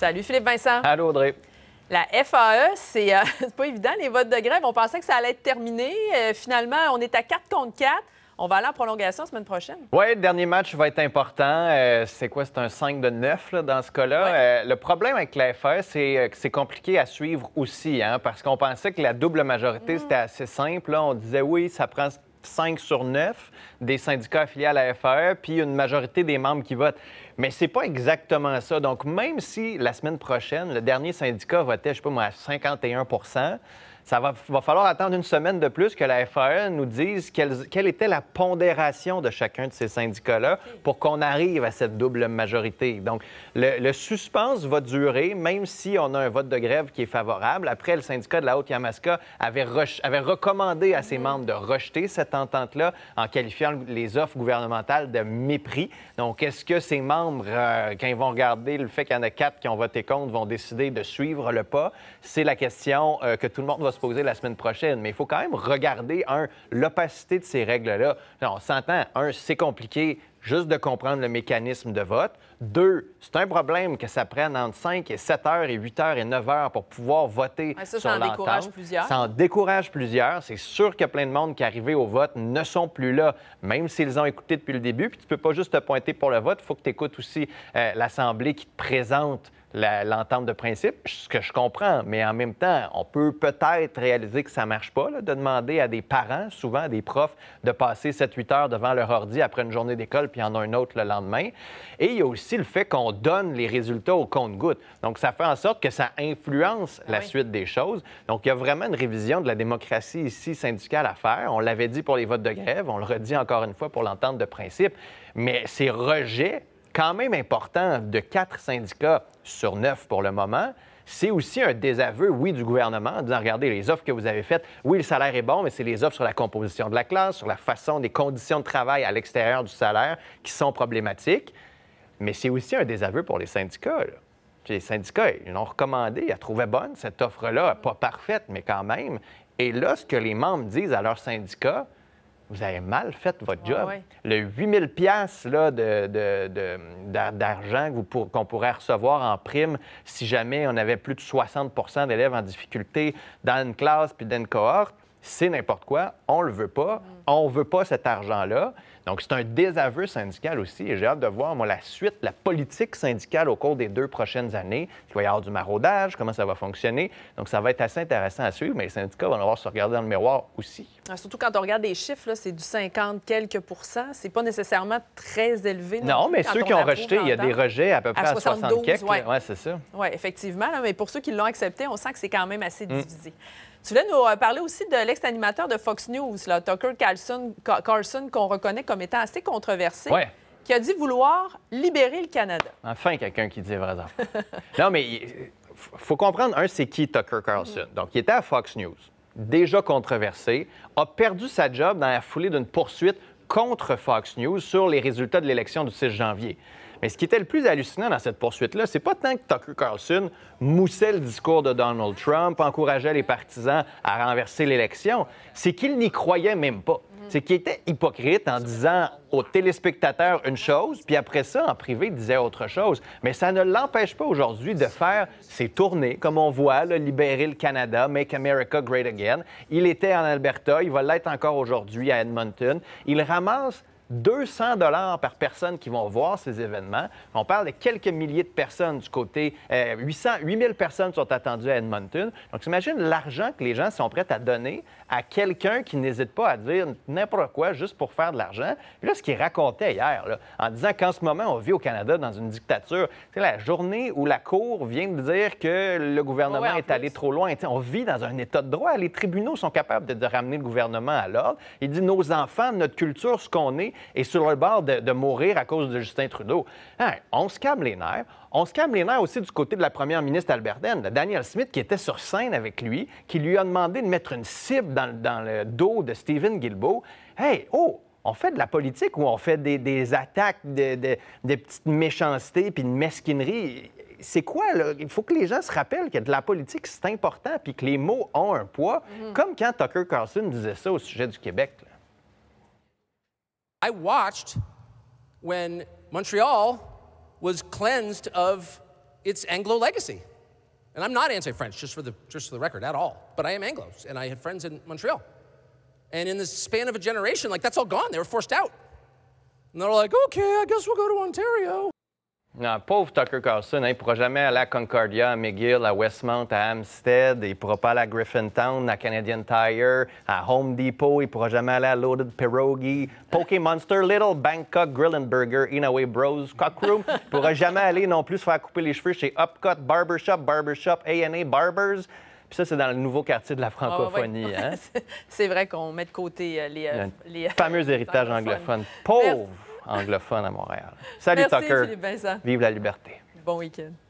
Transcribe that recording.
Salut Philippe Vincent. Allô Audrey. La FAE, euh, c'est pas évident, les votes de grève. On pensait que ça allait être terminé. Euh, finalement, on est à 4 contre 4. On va aller en prolongation la semaine prochaine. Oui, le dernier match va être important. Euh, c'est quoi? C'est un 5 de 9 là, dans ce cas-là. le problème avec la FAE, c'est que c'est compliqué à suivre aussi, hein, parce qu'on pensait que la double majorité, mhm. c'était assez simple. On disait oui, ça prend 5 sur 9 des syndicats affiliés à la FAE, puis une majorité des membres qui votent. Mais c'est pas exactement ça. Donc, même si la semaine prochaine, le dernier syndicat votait, je sais pas moi, à 51 ça va, falloir attendre une semaine de plus que la FAE nous dise quelle, était la pondération de chacun de ces syndicats-là pour qu'on arrive à cette double majorité. Donc, le, suspense va durer, même si on a un vote de grève qui est favorable. Après, le syndicat de la Haute-Yamaska avait, avait, recommandé à ses membres de rejeter cette entente-là en qualifiant les offres gouvernementales de mépris. Donc, est-ce que ces membres euh, quand ils vont regarder le fait qu'il y en a quatre qui ont voté contre, vont décider de suivre le pas? C'est la question euh, que tout le monde va se poser la semaine prochaine. Mais il faut quand même regarder, un, l'opacité de ces règles-là. On s'entend, un, c'est compliqué juste de comprendre le mécanisme de vote. Deux, c'est un problème que ça prenne entre 5 et 7 heures et 8 heures et 9 heures pour pouvoir voter ça, sur en décourage plusieurs. Ça en décourage plusieurs. C'est sûr qu'il y a plein de monde qui arrivé au vote ne sont plus là, même s'ils ont écouté depuis le début. Puis tu peux pas juste te pointer pour le vote, il faut que tu écoutes aussi euh, l'Assemblée qui te présente l'entente de principe, ce que je comprends, mais en même temps, on peut peut-être réaliser que ça marche pas, de demander à des parents, souvent à des profs, de passer 7-8 heures devant leur ordi après une journée d'école, puis en un autre le lendemain. Et il y a aussi le fait qu'on donne les résultats au compte-gouttes. Donc, ça fait en sorte que ça influence la suite des choses. Donc, il y a vraiment une révision de la démocratie ici syndicale à faire. On l'avait dit pour les votes de grève, on le redit encore une fois pour l'entente de principe. Mais ces rejets, quand même importants, de quatre syndicats sur neuf pour le moment, c'est aussi un désaveu, oui, du gouvernement en disant, regardez, les offres que vous avez faites, oui, le salaire est bon, mais c'est les offres sur la composition de la classe, sur la façon des conditions de travail à l'extérieur du salaire qui sont problématiques. Mais c'est aussi un désaveu pour les syndicats. Les syndicats, ils l'ont recommandé, ils la trouvaient bonne, cette offre-là, pas parfaite, mais quand même. Et là, ce que les membres disent à leur syndicat, vous avez mal fait votre job. Le 8 pièces d'argent qu'on pourrait recevoir en prime si jamais on avait plus de 60 d'élèves en difficulté dans une classe puis dans une cohorte, c'est n'importe quoi. On le veut pas. Mm. On veut pas cet argent-là. Donc, c'est un désaveu syndical aussi. Et j'ai hâte de voir, moi, la suite, la politique syndicale au cours des deux prochaines années. Il va y avoir du maraudage, comment ça va fonctionner. Donc, ça va être assez intéressant à suivre, mais les syndicats vont devoir se regarder dans le miroir aussi. Ah, surtout quand on regarde les chiffres, c'est du 50 quelques pourcents. C'est pas nécessairement très élevé. Non, mais ceux qui ont rejeté, il y a des rejets à peu près à Oui, c'est ça. Oui, effectivement. mais pour ceux qui l'ont accepté, on sent que c'est quand même assez mm. divisé. Tu voulais nous euh, parler aussi de l'ex-animateur de Fox News, Tucker Carlson, Carlson qu'on reconnaît comme étant assez controversé. qui a dit vouloir libérer le Canada. Enfin, quelqu'un qui dit vrai. non, mais il faut comprendre, un, c'est qui Tucker Carlson. Mm-hmm. Donc, il était à Fox News, déjà controversé, a perdu sa job dans la foulée d'une poursuite contre Fox News sur les résultats de l'élection du 6 janvier. Mais ce qui était le plus hallucinant dans cette poursuite-là, c'est pas tant que Tucker Carlson moussait le discours de Donald Trump, encourageait les partisans à renverser l'élection, c'est qu'il n'y croyait même pas. C'est qu'il était hypocrite en disant aux téléspectateurs une chose, puis après ça, en privé, il disait autre chose. Mais ça ne l'empêche pas aujourd'hui de faire ses tournées, comme on voit, le libérer le Canada, Make America Great Again. Il était en Alberta, il va l'être encore aujourd'hui à Edmonton. Il ramasse 200 dollars par personne qui vont voir ces événements. On parle de quelques milliers de personnes du côté. 800, euh, 8000 personnes sont attendues à Edmonton. Donc, imagine l'argent que les gens sont prêts à donner à quelqu'un qui n'hésite pas à dire n'importe quoi juste pour faire de l'argent. Puis là, ce qu'il racontait hier, en disant qu'en ce moment, on vit au Canada dans une dictature, c'est la journée où la Cour vient de dire que le gouvernement est allé trop loin. on vit dans un état de droit. Les tribunaux sont capables de, de ramener le gouvernement à l'ordre. Il dit nos enfants, notre culture, ce qu'on est, et sur le bord de, mourir à cause de Justin Trudeau. Hein, on se calme les nerfs. On se calme les nerfs aussi du côté de la première ministre albertaine, Daniel Smith, qui était sur scène avec lui, qui lui a demandé de mettre une cible dans, le dos de Stephen Guilbeault. Hey, oh, on fait de la politique ou on fait des, attaques, de, petites méchancetés puis de mesquinerie? C'est quoi, là? Il faut que les gens se rappellent que de la politique, c'est important puis que les mots ont un poids, mm-hmm. comme quand Tucker Carlson disait ça au sujet du Québec. I watched when Montreal was cleansed of its Anglo legacy. And I'm not anti-French, just for the just for the record, at all. But I am Anglo, and I had friends in Montreal. And in the span of a generation, like that's all gone. They were forced out. And they're like, okay, I guess we'll go to Ontario. Ah, pauvre Tucker Carlson, hein, il ne pourra jamais aller à Concordia, à McGill, à Westmount, à Hamstead il ne pourra pas aller à Griffintown, à Canadian Tire, à Home Depot, il ne pourra jamais aller à Loaded Pierogi, Pokémonster, Little Bangkok Grill and Burger, Inaway Bros, Cockroom. Il ne pourra jamais aller non plus se faire couper les cheveux chez Upcut, Barbershop, Barbershop, A&A Barbers. Puis ça, c'est dans le nouveau quartier de la ah, francophonie. Hein? C'est vrai qu'on met de côté euh, les, euh, les euh, fameux héritages anglophones. Pauvre! anglophone à Montréal. Salut Merci, Tucker. Vive la liberté. Bon week-end.